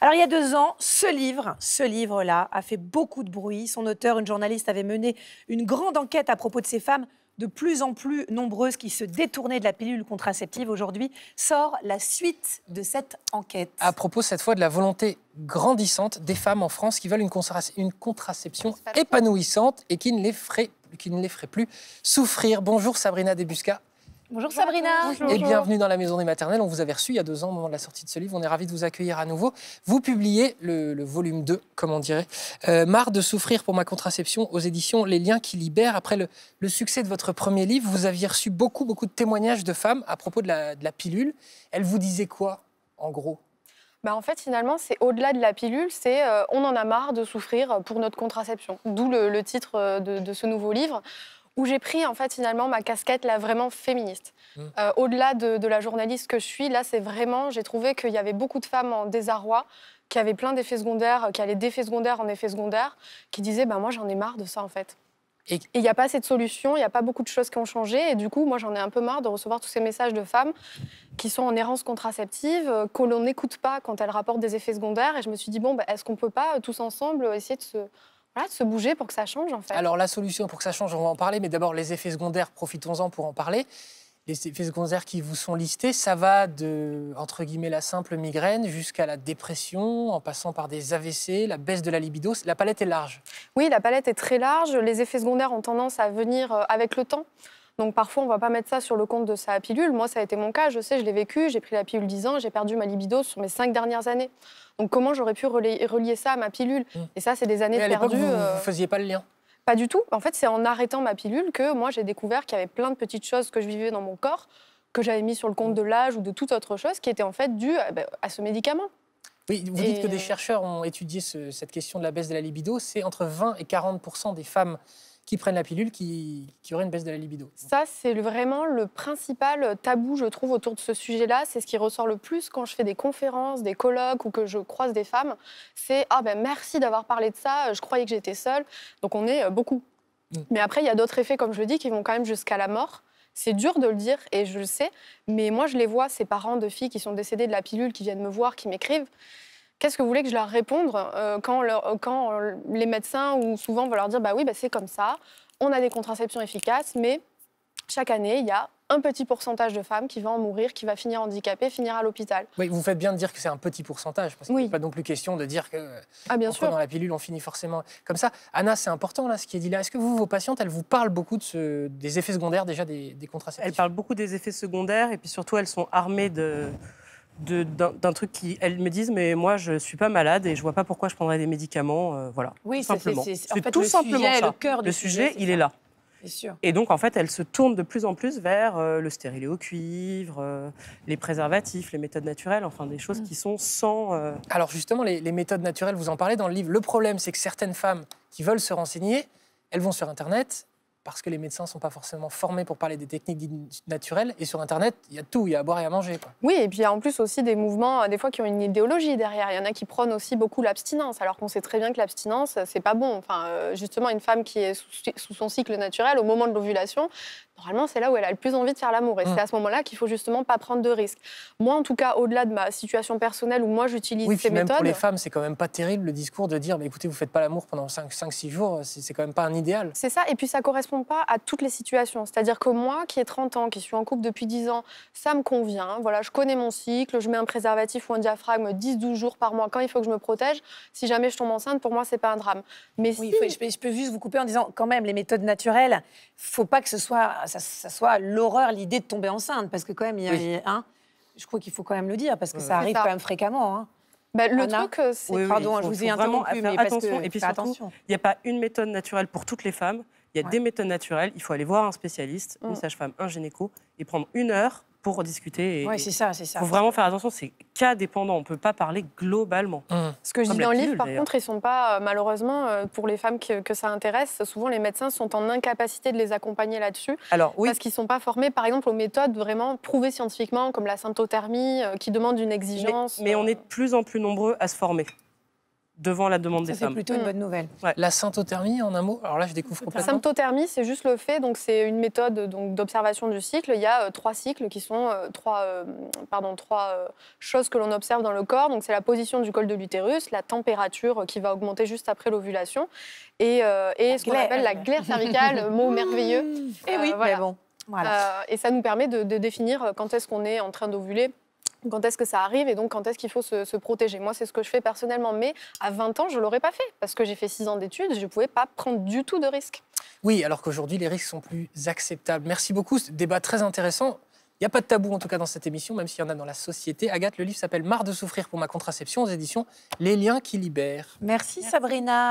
Alors il y a deux ans, ce livre, ce livre-là, a fait beaucoup de bruit. Son auteur, une journaliste, avait mené une grande enquête à propos de ces femmes de plus en plus nombreuses qui se détournaient de la pilule contraceptive. Aujourd'hui sort la suite de cette enquête. À propos cette fois de la volonté grandissante des femmes en France qui veulent une, contraception épanouissante et qui ne les ferait, qui ne les ferait plus souffrir. Bonjour Sabrina Debusca, Bonjour Sabrina. Et bienvenue dans la Maison des Maternelles. On vous avait reçu il y a deux ans au moment de la sortie de ce livre. On est ravis de vous accueillir à nouveau. Vous publiez le, volume 2, comme on dirait. Euh, marre de souffrir pour ma contraception aux éditions Les Liens qui libèrent. Après le, succès de votre premier livre, vous aviez reçu beaucoup, beaucoup de témoignages de femmes à propos de la, pilule. Elles vous disaient quoi, en gros bah en fait, finalement, c'est au-delà de la pilule, c'est euh, on en a marre de souffrir pour notre contraception. D'où le, titre euh, de ce nouveau livre où j'ai pris en fait finalement ma casquette là vraiment féministe. Mmh. Euh, au-delà de, la journaliste que je suis, là c'est vraiment, j'ai trouvé qu'il y avait beaucoup de femmes en désarroi qui avaient plein d'effets secondaires, euh, qui allaient d'effets secondaires en effets secondaires, qui disaient bah, moi j'en ai marre de ça en fait. Et il n'y a pas assez de solutions, il n'y a pas beaucoup de choses qui ont changé. Et du coup, moi, j'en ai un peu marre de recevoir tous ces messages de femmes qui sont en errance contraceptive, euh, que l'on n'écoute pas quand elles rapportent des effets secondaires. Et je me suis dit, bon, ben est-ce qu'on ne peut pas tous ensemble essayer de se, voilà, de se bouger pour que ça change en fait. Alors la solution pour que ça change, on va en parler, mais d'abord les effets secondaires, profitons-en pour en parler. Les effets secondaires qui vous sont listés, ça va de entre guillemets la simple migraine jusqu'à la dépression, en passant par des AVC, la baisse de la libido. La palette est large. Oui, la palette est très large. Les effets secondaires ont tendance à venir euh, avec le temps. Donc parfois, on ne va pas mettre ça sur le compte de sa pilule. Moi, ça a été mon cas, je sais, je l'ai vécu, j'ai pris la pilule 10 ans, j'ai perdu ma libido sur mes 5 dernières années. Donc comment j'aurais pu relier, ça à ma pilule mmh. Et ça, c'est des années perdues. Vous ne euh, faisiez pas le lien Pas du tout. En fait, c'est en arrêtant ma pilule que moi, j'ai découvert qu'il y avait plein de petites choses que je vivais dans mon corps, que j'avais mis sur le compte de l'âge ou de toute autre chose, qui était en fait due euh, bah, à ce médicament. Oui, vous dites que des euh, chercheurs ont étudié cette question de la baisse de la libido. C'est entre 20 et 40 des femmes qui prennent la pilule qui, auraient une baisse de la libido. Ça, c'est vraiment le principal tabou, je trouve, autour de ce sujet-là. C'est ce qui ressort le plus quand je fais des conférences, des colloques ou que je croise des femmes. C'est Ah ben merci d'avoir parlé de ça, je croyais que j'étais seule. Donc on est euh, beaucoup. Mm. Mais après, il y a d'autres effets, comme je le dis, qui vont quand même jusqu'à la mort. C'est dur de le dire et je le sais, mais moi je les vois, ces parents de filles qui sont décédées de la pilule, qui viennent me voir, qui m'écrivent. Qu'est-ce que vous voulez que je leur réponde euh, quand, euh, quand, euh, les médecins ou souvent vont leur dire bah oui, bah c'est comme ça, on a des contraceptions efficaces, mais chaque année, il y a un petit pourcentage de femmes qui va en mourir, qui va finir handicapée, finir à l'hôpital. Oui, vous faites bien de dire que c'est un petit pourcentage, parce qu'il n'est pas non plus question de dire que ah, bien sûr. dans la pilule, on finit forcément comme ça. Anna, c'est important là, ce qui est dit là. Est-ce que vous, vos patientes, elles vous parlent beaucoup de ce... des effets secondaires déjà des, des contraceptions Elles parlent beaucoup des effets secondaires, et puis surtout, elles sont armées de d'un truc qui, elles me disent, mais moi, je suis pas malade et je vois pas pourquoi je prendrais des médicaments. Euh, voilà. Oui, c'est tout simplement, tout simplement ça. Le, sujet, il est là. Et donc, en fait, elles se tournent de plus en plus vers euh, le stérilet au cuivre, euh, les préservatifs, les méthodes naturelles, enfin des choses mm. qui sont sans. Alors, justement, les méthodes naturelles, vous en parlez dans le livre. Le problème, c'est que certaines femmes qui veulent se renseigner, elles vont sur Internet parce que les médecins ne sont pas forcément formés pour parler des techniques naturelles. Et sur Internet, il y a tout, il y a à boire et à manger. Oui, et puis il y a en plus aussi des mouvements, euh, des fois, qui ont une idéologie derrière. Il y en a qui prônent aussi beaucoup l'abstinence, alors qu'on sait très bien que l'abstinence, c'est pas bon. Enfin, euh, justement, une femme qui est sous son cycle naturel, au moment de l'ovulation, Normalement, c'est là où elle a le plus envie de faire l'amour. Et mm. c'est à ce moment-là qu'il faut justement pas prendre de risques. Moi, en tout cas, au-delà de ma situation personnelle où moi j'utilise ces méthodes. Même pour les femmes, c'est quand même pas terrible le discours de dire mais écoutez, vous faites pas l'amour pendant 5-6 jours, c'est quand même pas un idéal. C'est ça. Et puis ça correspond pas à toutes les situations. C'est-à-dire que moi, qui ai 30 ans, qui suis en couple depuis 10 ans, ça me convient. Voilà, je connais mon cycle, je mets un préservatif ou un diaphragme 10-12 jours par mois quand il faut que je me protège. Si jamais je tombe enceinte, pour moi, c'est pas un drame. Mais si... je, peux, je, peux, juste vous couper en disant quand même les méthodes naturelles, faut pas que ce soit ça, soit l'horreur, l'idée de tomber enceinte, parce que quand même, il y a, un, hein, je crois qu'il faut quand même le dire, parce que ça arrive quand même fréquemment. Hein. Bah, le truc, euh, c'est. Pardon, je vous ai attention. Il n'y a pas une méthode naturelle pour toutes les femmes. Il y a des méthodes naturelles. Il faut aller voir un spécialiste, une mm. sage-femme, un gynéco, et prendre une heure pour discuter. Oui, c'est ça, c'est ça. Il faut vraiment faire attention, c'est cas dépendant, on ne peut pas parler globalement. Mmh. Ce que je ah, dis dans le livre, par contre, ils ne sont pas, euh, malheureusement, euh, pour les femmes que, ça intéresse, souvent les médecins sont en incapacité de les accompagner là-dessus. Alors, oui. Parce qu'ils ne sont pas formés, par exemple, aux méthodes vraiment prouvées scientifiquement, comme la symptothermie, euh, qui demande une exigence. mais on est de plus en plus nombreux à se former devant la demande des femmes. C'est plutôt une mm. bonne nouvelle. La symptothermie, en un mot Alors là, je découvre complètement. La symptothermie, c'est juste le fait, donc c'est une méthode d'observation du cycle. Il y a euh, trois cycles qui sont euh, trois, euh, pardon, trois choses que l'on observe dans le corps. Donc c'est la position du col de l'utérus, la température qui va augmenter juste après l'ovulation et, ce qu'on appelle la glaire cervicale, mot merveilleux. Et eh oui, et ça nous permet de définir quand est-ce qu'on est en train d'ovuler quand est-ce que ça arrive et donc quand est-ce qu'il faut se, protéger. Moi, c'est ce que je fais personnellement, mais à 20 ans, je ne l'aurais pas fait parce que j'ai fait 6 ans d'études, je ne pouvais pas prendre du tout de risques. Oui, alors qu'aujourd'hui, les risques sont plus acceptables. Merci beaucoup, ce débat très intéressant. Il n'y a pas de tabou en tout cas dans cette émission, même s'il y en a dans la société. Agathe, le livre s'appelle Marre de souffrir pour ma contraception aux éditions Les liens qui libèrent. Merci. Sabrina.